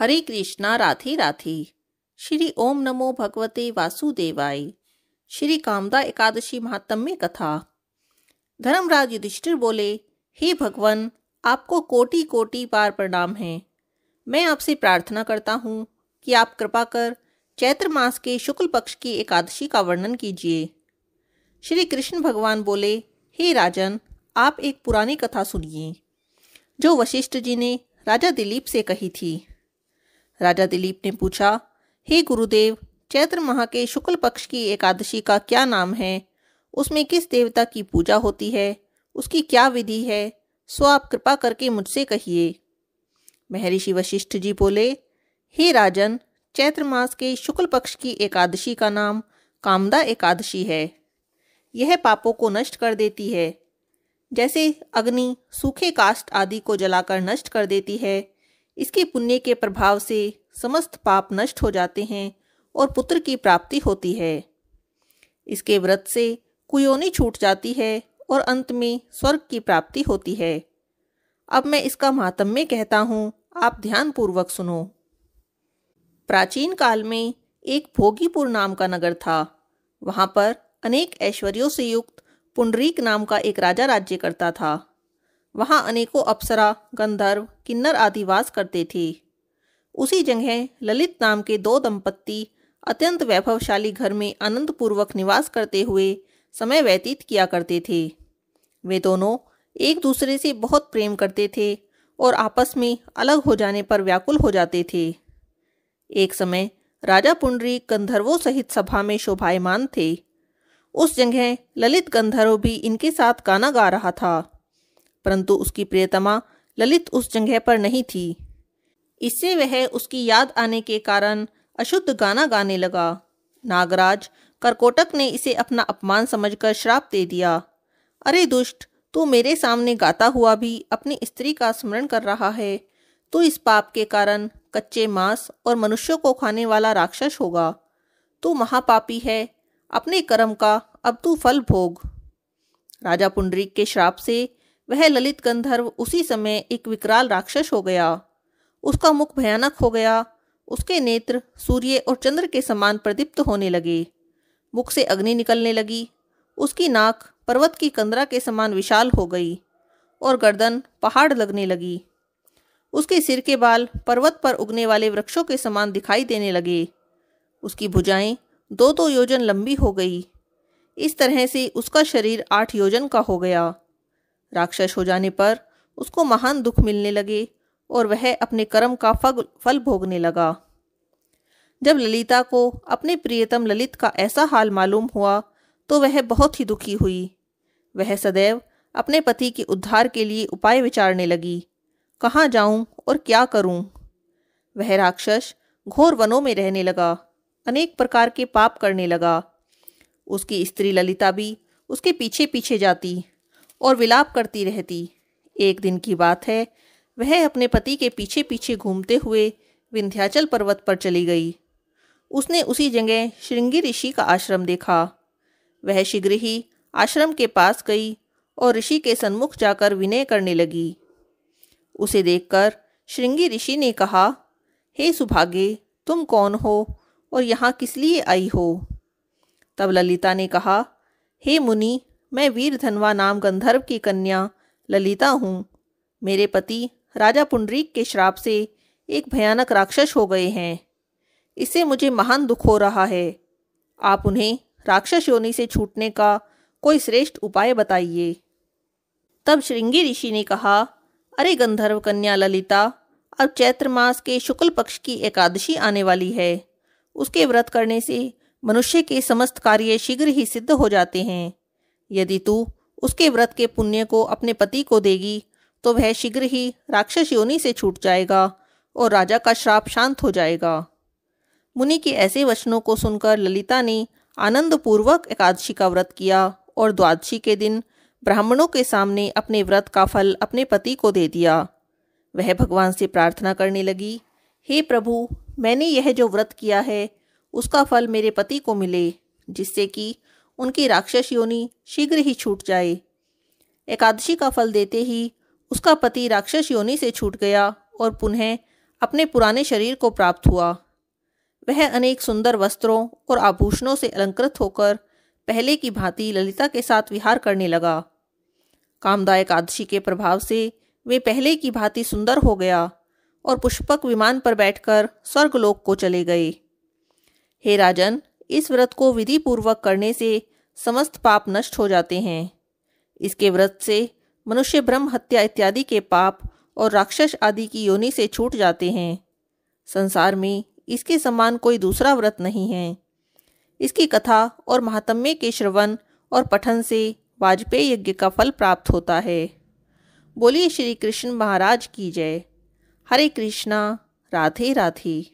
हरे कृष्णा राधे राधे श्री ओम नमो भगवते वासुदेवाय श्री कामदा एकादशी महात्म्य कथा धर्मराज युधिष्ठिर बोले हे भगवान आपको कोटि कोटि बार प्रणाम है मैं आपसे प्रार्थना करता हूँ कि आप कृपा कर चैत्र मास के शुक्ल पक्ष की एकादशी का वर्णन कीजिए श्री कृष्ण भगवान बोले हे राजन आप एक पुरानी कथा सुनिए जो वशिष्ठ जी ने राजा दिलीप से कही थी राजा दिलीप ने पूछा हे गुरुदेव चैत्र माह के शुक्ल पक्ष की एकादशी का क्या नाम है उसमें किस देवता की पूजा होती है उसकी क्या विधि है सो आप कृपा करके मुझसे कहिए महर्षि वशिष्ठ जी बोले हे राजन चैत्र मास के शुक्ल पक्ष की एकादशी का नाम कामदा एकादशी है यह पापों को नष्ट कर देती है जैसे अग्नि सूखे काष्ट आदि को जलाकर नष्ट कर देती है इसके पुण्य के प्रभाव से समस्त पाप नष्ट हो जाते हैं और पुत्र की प्राप्ति होती है इसके व्रत से कुयोनी छूट जाती है और अंत में स्वर्ग की प्राप्ति होती है अब मैं इसका महात्म्य कहता हूँ आप ध्यानपूर्वक सुनो प्राचीन काल में एक भोगीपुर नाम का नगर था वहाँ पर अनेक ऐश्वर्यों से युक्त पुंडरीक नाम का एक राजा राज्य करता था वहाँ अनेकों अप्सरा गंधर्व किन्नर आदि वास करते थे उसी जगह ललित नाम के दो दंपत्ति अत्यंत वैभवशाली घर में आनंदपूर्वक निवास करते हुए समय व्यतीत किया करते थे वे दोनों एक दूसरे से बहुत प्रेम करते थे और आपस में अलग हो जाने पर व्याकुल हो जाते थे एक समय राजा पुंडरी गंधर्वों सहित सभा में शोभायमान थे उस जगह ललित गंधर्व भी इनके साथ गाना गा रहा था परंतु उसकी प्रियतमा ललित उस जगह पर नहीं थी इससे वह उसकी याद आने के कारण अशुद्ध गाना गाने लगा नागराज करकोटक ने इसे अपना अपमान समझकर श्राप दे दिया अरे दुष्ट तू मेरे सामने गाता हुआ भी अपनी स्त्री का स्मरण कर रहा है तू तो इस पाप के कारण कच्चे मांस और मनुष्यों को खाने वाला राक्षस होगा तू महापापी है अपने कर्म का अब तू फल भोग राजा पुंडरीक के श्राप से वह ललित गंधर्व उसी समय एक विकराल राक्षस हो गया उसका मुख भयानक हो गया उसके नेत्र सूर्य और चंद्र के समान प्रदीप्त होने लगे मुख से अग्नि निकलने लगी उसकी नाक पर्वत की कंदरा के समान विशाल हो गई और गर्दन पहाड़ लगने लगी उसके सिर के बाल पर्वत पर उगने वाले वृक्षों के समान दिखाई देने लगे उसकी भुजाएं दो दो योजन लंबी हो गई इस तरह से उसका शरीर आठ योजन का हो गया राक्षस हो जाने पर उसको महान दुख मिलने लगे और वह अपने कर्म का फल फल भोगने लगा जब ललिता को अपने प्रियतम ललित का ऐसा हाल मालूम हुआ तो वह बहुत ही दुखी हुई वह सदैव अपने पति के उद्धार के लिए उपाय विचारने लगी कहाँ जाऊं और क्या करूं? वह राक्षस घोर वनों में रहने लगा अनेक प्रकार के पाप करने लगा उसकी स्त्री ललिता भी उसके पीछे पीछे जाती और विलाप करती रहती एक दिन की बात है वह अपने पति के पीछे पीछे घूमते हुए विंध्याचल पर्वत पर चली गई उसने उसी जगह श्रृंगी ऋषि का आश्रम देखा वह शीघ्र ही आश्रम के पास गई और ऋषि के सन्मुख जाकर विनय करने लगी उसे देखकर श्रृंगी ऋषि ने कहा हे सुभागे तुम कौन हो और यहाँ किस लिए आई हो तब ललिता ने कहा हे मुनि मैं वीर धनवा नाम गंधर्व की कन्या ललिता हूँ मेरे पति राजा पुंडरीक के श्राप से एक भयानक राक्षस हो गए हैं इससे मुझे महान दुख हो रहा है आप उन्हें राक्षस योनि से छूटने का कोई श्रेष्ठ उपाय बताइए तब श्रृंगी ऋषि ने कहा अरे गंधर्व कन्या ललिता अब चैत्र मास के शुक्ल पक्ष की एकादशी आने वाली है उसके व्रत करने से मनुष्य के समस्त कार्य शीघ्र ही सिद्ध हो जाते हैं यदि तू उसके व्रत के पुण्य को अपने पति को देगी तो वह शीघ्र ही राक्षस योनि से छूट जाएगा और राजा का श्राप शांत हो जाएगा मुनि के ऐसे वचनों को सुनकर ललिता ने आनंदपूर्वक एकादशी का व्रत किया और द्वादशी के दिन ब्राह्मणों के सामने अपने व्रत का फल अपने पति को दे दिया वह भगवान से प्रार्थना करने लगी हे प्रभु मैंने यह जो व्रत किया है उसका फल मेरे पति को मिले जिससे कि उनकी राक्षस योनि शीघ्र ही छूट जाए एकादशी का फल देते ही उसका पति राक्षस योनि से छूट गया और पुनः अपने पुराने शरीर को प्राप्त हुआ वह अनेक सुंदर वस्त्रों और आभूषणों से अलंकृत होकर पहले की भांति ललिता के साथ विहार करने लगा कामदा एकादशी के प्रभाव से वे पहले की भांति सुंदर हो गया और पुष्पक विमान पर बैठकर स्वर्गलोक को चले गए हे राजन इस व्रत को विधि पूर्वक करने से समस्त पाप नष्ट हो जाते हैं इसके व्रत से मनुष्य ब्रह्म हत्या इत्यादि के पाप और राक्षस आदि की योनि से छूट जाते हैं संसार में इसके समान कोई दूसरा व्रत नहीं है इसकी कथा और महात्म्य के श्रवण और पठन से वाजपेयी यज्ञ का फल प्राप्त होता है बोलिए श्री कृष्ण महाराज की जय हरे कृष्णा राधे राधे